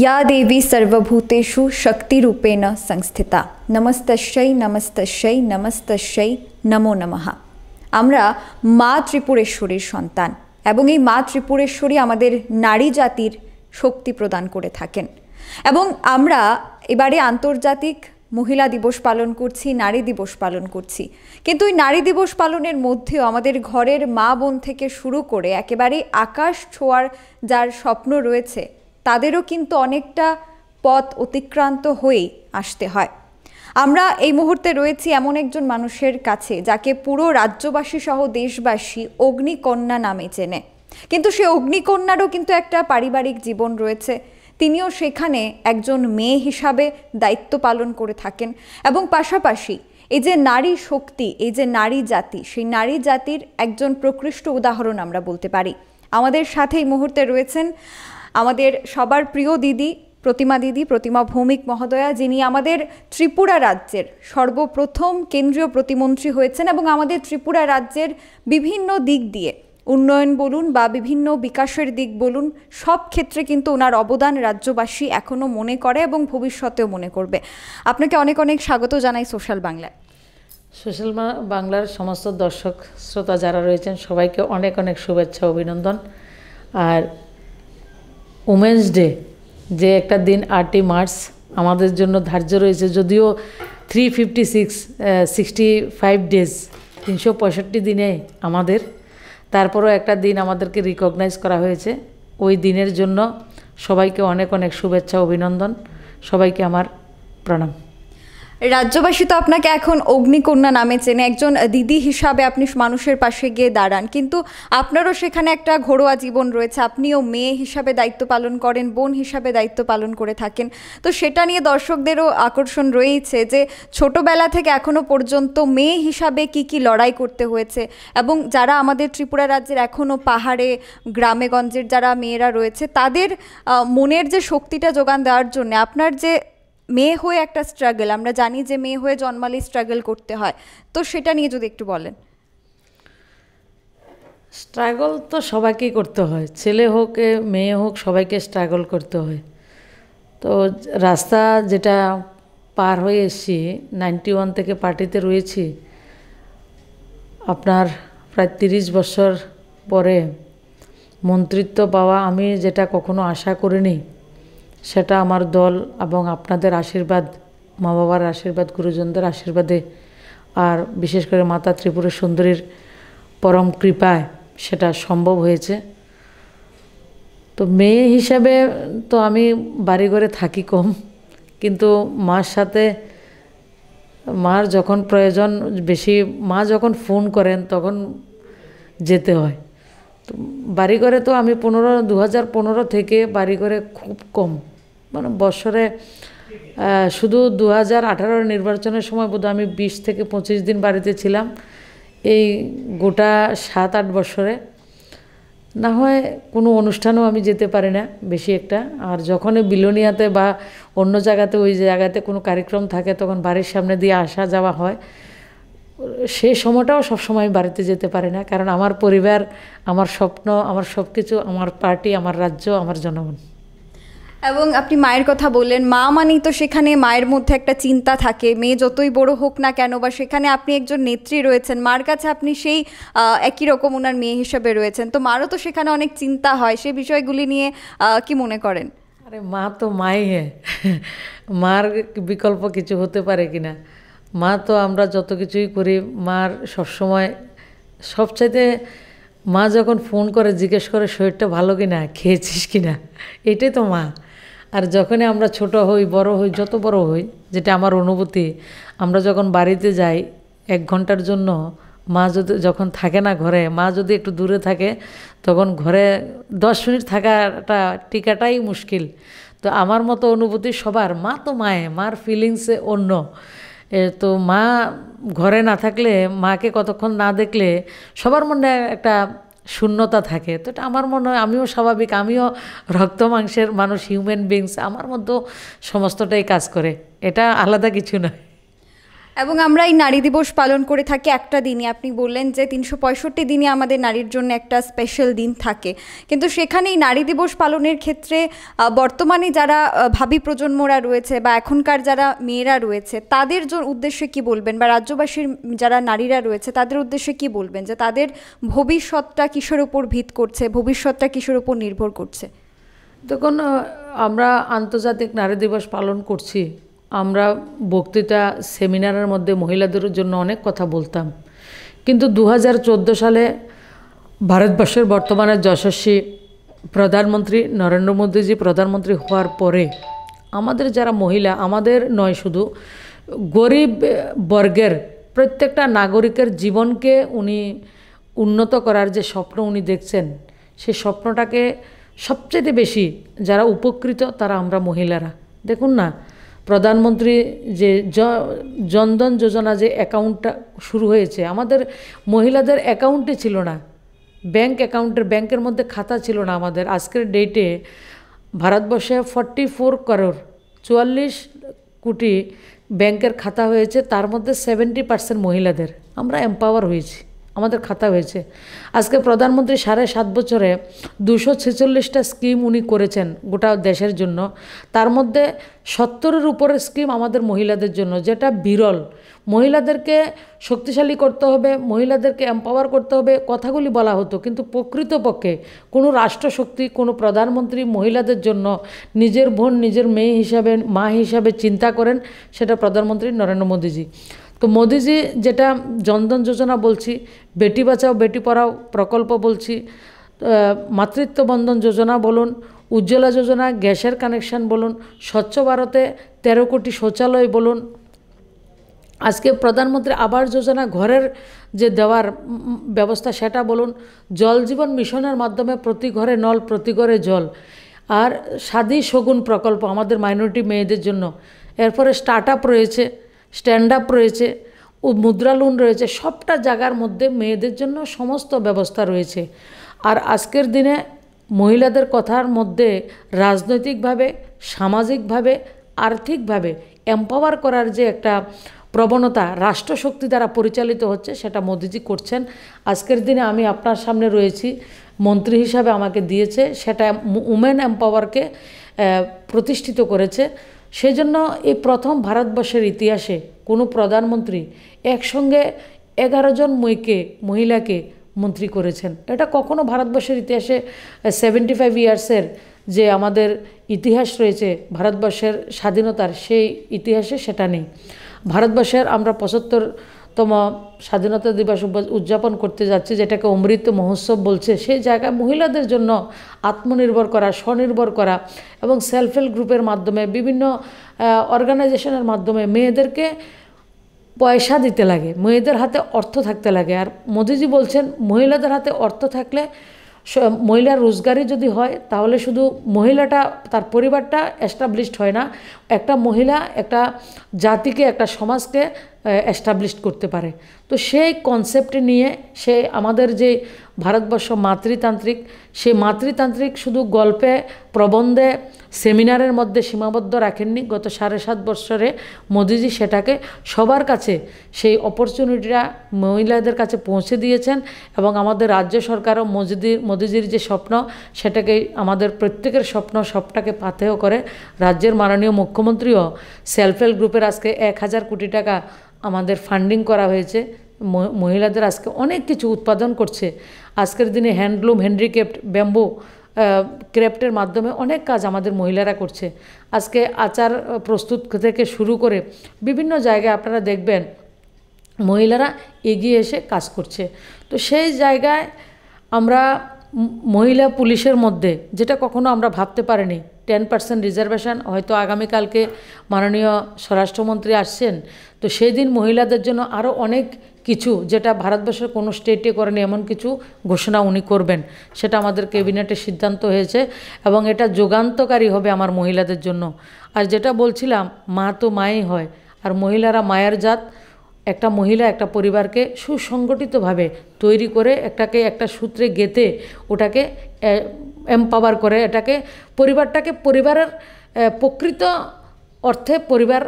या देवी सर्वभूतेषु शक्तिरूपेण সংস্থিতা নমস্তশ্যই নমস্তশ্যই নমস্তশ্যই নমো নমহা আমরা মা ত্রিপুরেশ্বরীর সন্তান এবং এই মা ত্রিপুরেশ্বরী আমাদের নারী জাতির শক্তি প্রদান করে থাকেন এবং আমরা এবারে আন্তর্জাতিক মহিলা দিবস পালন করছি নারী দিবস পালন করছি কিন্তু এই নারী দিবস পালনের মধ্যেও আমাদের ঘরের মা বোন থেকে শুরু করে একেবারে আকাশ ছোঁয়ার যার স্বপ্ন রয়েছে তাদেরও কিন্তু অনেকটা পথ অতিক্রান্ত হয়ে আসতে হয় আমরা এই মুহূর্তে রয়েছি এমন একজন মানুষের কাছে যাকে পুরো রাজ্যবাসী সহ দেশবাসী অগ্নিকন্যা নামে চেনে কিন্তু সে অগ্নিকন্যারও কিন্তু একটা পারিবারিক জীবন রয়েছে তিনিও সেখানে একজন মেয়ে হিসাবে দায়িত্ব পালন করে থাকেন এবং পাশাপাশি এই যে নারী শক্তি এই যে নারী জাতি সেই নারী জাতির একজন প্রকৃষ্ট উদাহরণ আমরা বলতে পারি আমাদের সাথে এই মুহূর্তে রয়েছেন আমাদের সবার প্রিয় দিদি প্রতিমা দিদি প্রতিমা ভৌমিক মহোদয়া যিনি আমাদের ত্রিপুরা রাজ্যের সর্বপ্রথম কেন্দ্রীয় প্রতিমন্ত্রী হয়েছেন এবং আমাদের ত্রিপুরা রাজ্যের বিভিন্ন দিক দিয়ে উন্নয়ন বলুন বা বিভিন্ন বিকাশের দিক বলুন সব ক্ষেত্রে কিন্তু ওনার অবদান রাজ্যবাসী এখনও মনে করে এবং ভবিষ্যতেও মনে করবে আপনাকে অনেক অনেক স্বাগত জানাই সোশ্যাল বাংলায় সোশ্যাল বাংলার সমস্ত দর্শক শ্রোতা যারা রয়েছেন সবাইকে অনেক অনেক শুভেচ্ছা অভিনন্দন আর উমেন্স ডে যে একটা দিন আটই মার্চ আমাদের জন্য ধার্য রয়েছে যদিও three fifty six sixty five days তিনশো পঁয়ষট্টি দিনে আমাদের তারপরও একটা দিন আমাদেরকে রিকগনাইজ করা হয়েছে ওই দিনের জন্য সবাইকে অনেক অনেক শুভেচ্ছা অভিনন্দন সবাইকে আমার প্রণাম রাজ্যবাসী তো আপনাকে এখন অগ্নিকন্যা নামে চেনে একজন দিদি হিসাবে আপনি মানুষের পাশে গিয়ে দাঁড়ান কিন্তু আপনারও সেখানে একটা ঘরোয়া জীবন রয়েছে আপনিও মেয়ে হিসাবে দায়িত্ব পালন করেন বোন হিসাবে দায়িত্ব পালন করে থাকেন তো সেটা নিয়ে দর্শকদেরও আকর্ষণ রয়েছে যে ছোটবেলা থেকে এখনও পর্যন্ত মেয়ে হিসাবে কি কি লড়াই করতে হয়েছে এবং যারা আমাদের ত্রিপুরা রাজ্যের এখনও পাহাড়ে গ্রামেগঞ্জের যারা মেয়েরা রয়েছে তাদের মনের যে শক্তিটা যোগান দেওয়ার জন্য আপনার যে মেয়ে হয়ে একটা স্ট্রাগল আমরা জানি যে মেয়ে হয়ে জন্মালে স্ট্রাগল করতে হয় তো সেটা নিয়ে যদি একটু বলেন স্ট্রাগল তো সবাইকেই করতে হয় ছেলে হোক মেয়ে হোক সবাইকে স্ট্রাগল করতে হয় তো রাস্তা যেটা পার হয়ে এসেছি নাইনটি ওয়ান থেকে পার্টিতে রয়েছি আপনার প্রায় তিরিশ বছর পরে মন্ত্রিত্ব পাওয়া আমি যেটা কখনো আশা করিনি সেটা আমার দল এবং আপনাদের আশীর্বাদ মা বাবার আশীর্বাদ গুরুজনদের আশীর্বাদে আর বিশেষ করে মাতা ত্রিপুরা সুন্দরীর পরম কৃপায় সেটা সম্ভব হয়েছে তো মেয়ে হিসাবে তো আমি বাড়িঘরে থাকি কম কিন্তু মার সাথে মার যখন প্রয়োজন বেশি মা যখন ফোন করেন তখন যেতে হয় তো বাড়িঘরে তো আমি পনেরো দু হাজার পনেরো থেকে বাড়িঘরে খুব কম মানে বছরে শুধু দু হাজার নির্বাচনের সময় বোধ আমি বিশ থেকে পঁচিশ দিন বাড়িতে ছিলাম এই গোটা সাত আট বছরে না হয় কোনো অনুষ্ঠানেও আমি যেতে পারি না বেশি একটা আর যখনই বিলোনিয়াতে বা অন্য জায়গাতে ওই জায়গাতে কোনো কার্যক্রম থাকে তখন বাড়ির সামনে দিয়ে আসা যাওয়া হয় সেই সময়টাও সবসময় আমি বাড়িতে যেতে পারি না কারণ আমার পরিবার আমার স্বপ্ন আমার সব কিছু আমার পার্টি আমার রাজ্য আমার জনগণ এবং আপনি মায়ের কথা বললেন মা মানেই তো সেখানে মায়ের মধ্যে একটা চিন্তা থাকে মেয়ে যতই বড় হোক না কেন বা সেখানে আপনি একজন নেত্রী রয়েছেন মার কাছে আপনি সেই একই রকম ওনার মেয়ে হিসেবে রয়েছেন তো মারও তো সেখানে অনেক চিন্তা হয় সেই বিষয়গুলি নিয়ে কি মনে করেন আরে মা তো মাই হ্যাঁ মার বিকল্প কিছু হতে পারে কি না মা তো আমরা যত কিছুই করি মার সবসময় সবচাইতে মা যখন ফোন করে জিজ্ঞেস করে শরীরটা ভালো কিনা খেয়েছিস কিনা এটাই তো মা আর যখনই আমরা ছোট হই বড় হই যত বড় হই যেটা আমার অনুভূতি আমরা যখন বাড়িতে যাই এক ঘন্টার জন্য মা যদি যখন থাকে না ঘরে মা যদি একটু দূরে থাকে তখন ঘরে দশ মিনিট থাকাটা টিকাটাই মুশকিল তো আমার মতো অনুভূতি সবার মা তো মায়ে মার ফিলিংসে অন্য তো মা ঘরে না থাকলে মাকে কতক্ষণ না দেখলে সবার মনে একটা শূন্যতা থাকে তো এটা আমার মনে হয় আমিও স্বাভাবিক আমিও রক্ত মাংসের মানুষ হিউম্যান বিংস আমার মধ্যেও সমস্তটাই কাজ করে এটা আলাদা কিছু নয় এবং আমরা এই নারী দিবস পালন করে থাকি একটা দিনই আপনি বললেন যে তিনশো পঁয়ষট্টি দিনই আমাদের নারীর জন্য একটা স্পেশাল দিন থাকে কিন্তু সেখানে এই নারী দিবস পালনের ক্ষেত্রে বর্তমানে যারা ভাবি প্রজন্মরা রয়েছে বা এখনকার যারা মেয়েরা রয়েছে তাদের উদ্দেশ্যে কি বলবেন বা রাজ্যবাসীর যারা নারীরা রয়েছে তাদের উদ্দেশ্যে কি বলবেন যে তাদের ভবিষ্যৎটা কিসের উপর ভিত করছে ভবিষ্যৎটা কিসের উপর নির্ভর করছে দেখুন আমরা আন্তর্জাতিক নারী দিবস পালন করছি আমরা বক্তৃতা সেমিনারের মধ্যে মহিলাদের জন্য অনেক কথা বলতাম কিন্তু দু সালে ভারতবর্ষের বর্তমানে যশস্বী প্রধানমন্ত্রী নরেন্দ্র মোদীজি প্রধানমন্ত্রী হওয়ার পরে আমাদের যারা মহিলা আমাদের নয় শুধু গরিব বর্গের প্রত্যেকটা নাগরিকের জীবনকে উনি উন্নত করার যে স্বপ্ন উনি দেখছেন সেই স্বপ্নটাকে সবচেয়ে বেশি যারা উপকৃত তারা আমরা মহিলারা দেখুন না প্রধানমন্ত্রী যে জনধন যোজনা যে অ্যাকাউন্টটা শুরু হয়েছে আমাদের মহিলাদের অ্যাকাউন্টে ছিল না ব্যাংক অ্যাকাউন্টের ব্যাংকের মধ্যে খাতা ছিল না আমাদের আজকের ডেটে ভারতবর্ষে ফর্টি ফোর করোর চুয়াল্লিশ কোটি ব্যাংকের খাতা হয়েছে তার মধ্যে সেভেন্টি পার্সেন্ট মহিলাদের আমরা এম্পাওয়ার হয়েছি আমাদের খাতা হয়েছে আজকে প্রধানমন্ত্রী সাড়ে সাত বছরে দুশো ছেচল্লিশটা স্কিম উনি করেছেন গোটা দেশের জন্য তার মধ্যে সত্তরের উপরের স্কিম আমাদের মহিলাদের জন্য যেটা বিরল মহিলাদেরকে শক্তিশালী করতে হবে মহিলাদেরকে এম্পাওয়ার করতে হবে কথাগুলি বলা হতো কিন্তু প্রকৃতপক্ষে কোনো রাষ্ট্রশক্তি কোনো প্রধানমন্ত্রী মহিলাদের জন্য নিজের বোন নিজের মেয়ে হিসাবে মা হিসাবে চিন্তা করেন সেটা প্রধানমন্ত্রী নরেন্দ্র মোদীজি তো মোদিজি যেটা জনধন যোজনা বলছি বেটি বাঁচাও বেটি পড়াও প্রকল্প বলছি মাতৃত্ব বন্ধন যোজনা বলুন উজ্জ্বলা যোজনা গ্যাসের কানেকশান বলুন স্বচ্ছ ভারতে তেরো কোটি শৌচালয় বলুন আজকে প্রধানমন্ত্রী আবাস যোজনা ঘরের যে দেওয়ার ব্যবস্থা সেটা বলুন জল জীবন মিশনের মাধ্যমে প্রতি ঘরে নল প্রতি ঘরে জল আর স্বাদী শগুন প্রকল্প আমাদের মাইনরিটি মেয়েদের জন্য এরপরে স্টার্ট আপ রয়েছে স্ট্যান্ড আপ রয়েছে ও মুদ্রা লোন রয়েছে সবটা জায়গার মধ্যে মেয়েদের জন্য সমস্ত ব্যবস্থা রয়েছে আর আজকের দিনে মহিলাদের কথার মধ্যে রাজনৈতিকভাবে সামাজিকভাবে আর্থিকভাবে এম্পাওয়ার করার যে একটা প্রবণতা রাষ্ট্রশক্তি দ্বারা পরিচালিত হচ্ছে সেটা মোদিজি করছেন আজকের দিনে আমি আপনার সামনে রয়েছি মন্ত্রী হিসাবে আমাকে দিয়েছে সেটা উমেন এম্পাওয়ারকে প্রতিষ্ঠিত করেছে সেজন্য এই প্রথম ভারতবর্ষের ইতিহাসে কোনো প্রধানমন্ত্রী একসঙ্গে এগারো জন মেয়েকে মহিলাকে মন্ত্রী করেছেন এটা কখনো ভারতবর্ষের ইতিহাসে সেভেন্টি ফাইভ ইয়ার্সের যে আমাদের ইতিহাস রয়েছে ভারতবর্ষের স্বাধীনতার সেই ইতিহাসে সেটা নেই ভারতবর্ষের আমরা পঁচাত্তর তোমা স্বাধীনতা দিবস উদযাপন করতে যাচ্ছে যেটাকে অমৃত মহোৎসব বলছে সেই জায়গায় মহিলাদের জন্য আত্মনির্ভর করা স্বনির্ভর করা এবং সেলফ হেল্প গ্রুপের মাধ্যমে বিভিন্ন অর্গানাইজেশনের মাধ্যমে মেয়েদেরকে পয়সা দিতে লাগে মেয়েদের হাতে অর্থ থাকতে লাগে আর মোদিজি বলছেন মহিলাদের হাতে অর্থ থাকলে মহিলার রোজগারই যদি হয় তাহলে শুধু মহিলাটা তার পরিবারটা এস্টাবলিশড হয় না একটা মহিলা একটা জাতিকে একটা সমাজকে অ্যাস্টাবলিশ করতে পারে তো সেই কনসেপ্ট নিয়ে সে আমাদের যে ভারতবর্ষ মাতৃতান্ত্রিক সে মাতৃতান্ত্রিক শুধু গল্পে প্রবন্ধে সেমিনারের মধ্যে সীমাবদ্ধ রাখেননি গত সাড়ে সাত বছরে মোদিজি সেটাকে সবার কাছে সেই অপরচুনিটিটা মহিলাদের কাছে পৌঁছে দিয়েছেন এবং আমাদের রাজ্য সরকারও মোদিজির মোদিজির যে স্বপ্ন সেটাকে আমাদের প্রত্যেকের স্বপ্ন সবটাকে পাথেয় করে রাজ্যের মাননীয় মুখ্যমন্ত্রীও সেলফ হেল্প গ্রুপের আজকে এক হাজার কোটি টাকা আমাদের ফান্ডিং করা হয়েছে মহিলাদের আজকে অনেক কিছু উৎপাদন করছে আজকের দিনে হ্যান্ডলুম হ্যান্ডিক্যাপ্ট ব্যাম্বু ক্রেপ্টের মাধ্যমে অনেক কাজ আমাদের মহিলারা করছে আজকে আচার প্রস্তুত থেকে শুরু করে বিভিন্ন জায়গায় আপনারা দেখবেন মহিলারা এগিয়ে এসে কাজ করছে তো সেই জায়গায় আমরা মহিলা পুলিশের মধ্যে যেটা কখনো আমরা ভাবতে পারিনি টেন পার্সেন্ট রিজার্ভেশন হয়তো আগামীকালকে মাননীয় স্বরাষ্ট্রমন্ত্রী আসছেন তো সেই দিন মহিলাদের জন্য আরও অনেক কিছু যেটা ভারতবর্ষের কোনো স্টেটে করেনি এমন কিছু ঘোষণা উনি করবেন সেটা আমাদের ক্যাবিনেটের সিদ্ধান্ত হয়েছে এবং এটা যোগান্তকারী হবে আমার মহিলাদের জন্য আর যেটা বলছিলাম মা তো মাই হয় আর মহিলারা মায়ের জাত একটা মহিলা একটা পরিবারকে সুসংগঠিতভাবে তৈরি করে একটাকে একটা সূত্রে গেঁথে ওটাকে এম্পাওয়ার করে এটাকে পরিবারটাকে পরিবারের প্রকৃত অর্থে পরিবার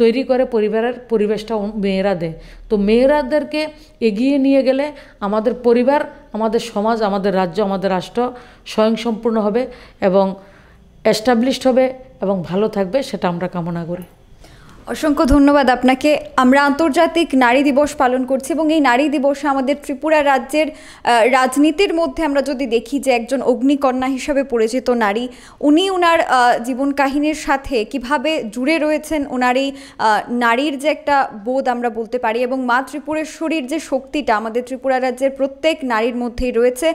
তৈরি করে পরিবারের পরিবেশটা মেয়েরা দেয় তো মেয়েরাদেরকে এগিয়ে নিয়ে গেলে আমাদের পরিবার আমাদের সমাজ আমাদের রাজ্য আমাদের রাষ্ট্র স্বয়ংসম্পূর্ণ হবে এবং এস্টাবলিশড হবে এবং ভালো থাকবে সেটা আমরা কামনা করি অসংখ্য ধন্যবাদ আপনাকে আমরা আন্তর্জাতিক নারী দিবস পালন করছি এবং এই নারী দিবসে আমাদের ত্রিপুরা রাজ্যের রাজনীতির মধ্যে আমরা যদি দেখি যে একজন অগ্নিকন্যা হিসাবে পরিচিত নারী উনি ওনার জীবন কাহিনীর সাথে কিভাবে জুড়ে রয়েছেন ওনার এই নারীর যে একটা বোধ আমরা বলতে পারি এবং মা ত্রিপুরেশ্বরীর যে শক্তিটা আমাদের ত্রিপুরা রাজ্যের প্রত্যেক নারীর মধ্যেই রয়েছে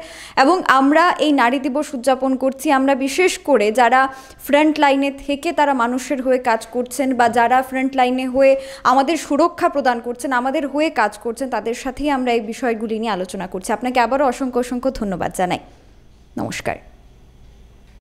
এবং আমরা এই নারী দিবস উদযাপন করছি আমরা বিশেষ করে যারা ফ্রন্ট লাইনে থেকে তারা মানুষের হয়ে কাজ করছেন বা যারা ফ্রন্ট লাইনে হয়ে আমাদের সুরক্ষা প্রদান করছেন আমাদের হয়ে কাজ করছেন তাদের সাথেই আমরা এই বিষয়গুলি নিয়ে আলোচনা করছি আপনাকে আবারও অসংখ্য অসংখ্য ধন্যবাদ জানাই নমস্কার